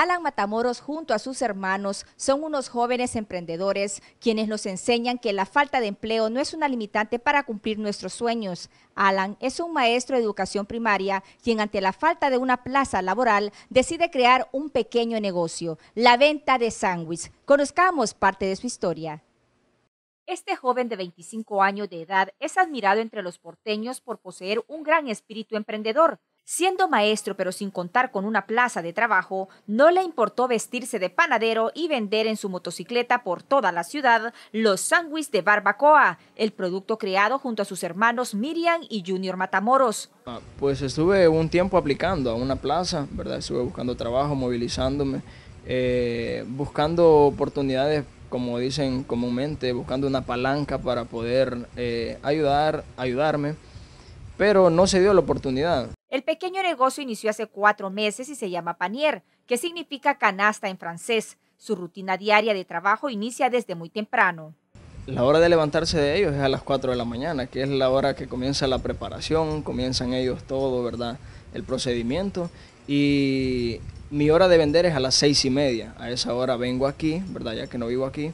Alan Matamoros junto a sus hermanos son unos jóvenes emprendedores quienes nos enseñan que la falta de empleo no es una limitante para cumplir nuestros sueños. Alan es un maestro de educación primaria quien ante la falta de una plaza laboral decide crear un pequeño negocio, la venta de sándwiches. Conozcamos parte de su historia. Este joven de 25 años de edad es admirado entre los porteños por poseer un gran espíritu emprendedor. Siendo maestro pero sin contar con una plaza de trabajo, no le importó vestirse de panadero y vender en su motocicleta por toda la ciudad los sándwiches de barbacoa, el producto creado junto a sus hermanos Miriam y Junior Matamoros. Ah, pues estuve un tiempo aplicando a una plaza, ¿verdad? Estuve buscando trabajo, movilizándome, eh, buscando oportunidades, como dicen comúnmente, buscando una palanca para poder eh, ayudar, ayudarme pero no se dio la oportunidad. El pequeño negocio inició hace cuatro meses y se llama panier, que significa canasta en francés. Su rutina diaria de trabajo inicia desde muy temprano. La hora de levantarse de ellos es a las 4 de la mañana, que es la hora que comienza la preparación, comienzan ellos todo, ¿verdad? El procedimiento. Y mi hora de vender es a las seis y media. A esa hora vengo aquí, ¿verdad? Ya que no vivo aquí.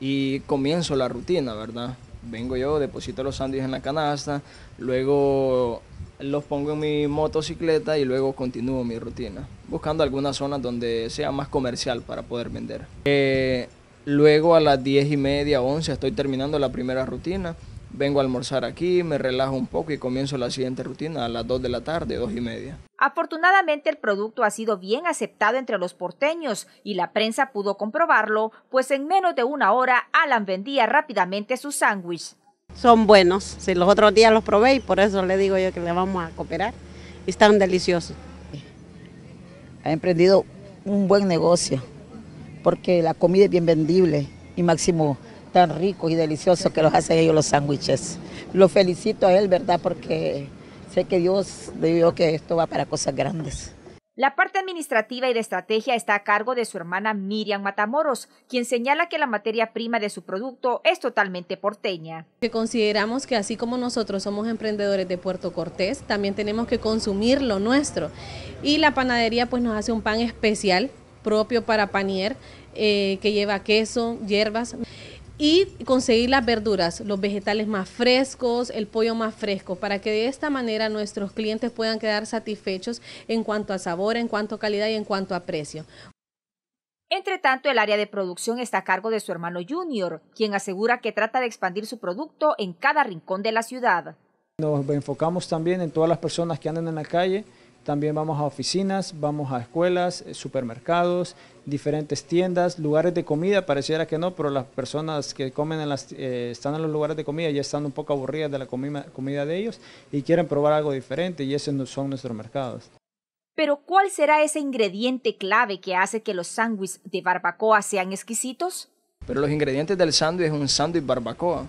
Y comienzo la rutina, ¿verdad? vengo yo, deposito los sándwiches en la canasta, luego los pongo en mi motocicleta y luego continúo mi rutina, buscando alguna zona donde sea más comercial para poder vender. Eh, luego a las 10 y media, 11, estoy terminando la primera rutina, vengo a almorzar aquí, me relajo un poco y comienzo la siguiente rutina a las 2 de la tarde, 2 y media. Afortunadamente el producto ha sido bien aceptado entre los porteños y la prensa pudo comprobarlo, pues en menos de una hora Alan vendía rápidamente su sándwich. Son buenos, si los otros días los probé y por eso le digo yo que le vamos a cooperar. Están deliciosos. Ha emprendido un buen negocio porque la comida es bien vendible y máximo tan rico y delicioso que los hacen ellos los sándwiches. Lo felicito a él, ¿verdad? Porque Sé que Dios dio que esto va para cosas grandes. La parte administrativa y de estrategia está a cargo de su hermana Miriam Matamoros, quien señala que la materia prima de su producto es totalmente porteña. Que consideramos que así como nosotros somos emprendedores de Puerto Cortés, también tenemos que consumir lo nuestro. Y la panadería pues nos hace un pan especial propio para panier, eh, que lleva queso, hierbas y conseguir las verduras, los vegetales más frescos, el pollo más fresco, para que de esta manera nuestros clientes puedan quedar satisfechos en cuanto a sabor, en cuanto a calidad y en cuanto a precio. Entre tanto, el área de producción está a cargo de su hermano Junior, quien asegura que trata de expandir su producto en cada rincón de la ciudad. Nos enfocamos también en todas las personas que andan en la calle también vamos a oficinas, vamos a escuelas, eh, supermercados, diferentes tiendas, lugares de comida, pareciera que no, pero las personas que comen eh, están en los lugares de comida ya están un poco aburridas de la comida, de ellos y quieren probar algo diferente y esos son nuestros mercados. Pero ¿cuál será ese ingrediente clave que hace que los sándwiches de barbacoa sean exquisitos? Pero los ingredientes del sándwich es un sándwich barbacoa,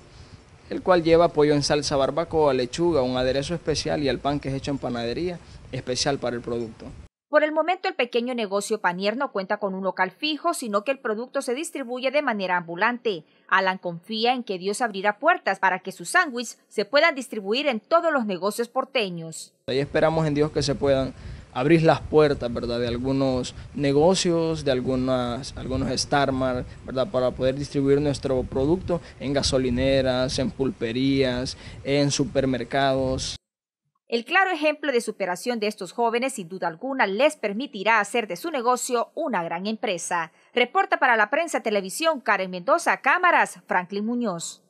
el cual lleva pollo en salsa barbacoa, lechuga, un aderezo especial y el pan que es hecho en panadería especial para el producto. Por el momento, el pequeño negocio panier no cuenta con un local fijo, sino que el producto se distribuye de manera ambulante. Alan confía en que Dios abrirá puertas para que sus sándwiches se puedan distribuir en todos los negocios porteños. Ahí esperamos en Dios que se puedan abrir las puertas, ¿verdad? De algunos negocios, de algunas, algunos Starmar, ¿verdad? Para poder distribuir nuestro producto en gasolineras, en pulperías, en supermercados. El claro ejemplo de superación de estos jóvenes sin duda alguna les permitirá hacer de su negocio una gran empresa. Reporta para la prensa televisión Karen Mendoza, cámaras Franklin Muñoz.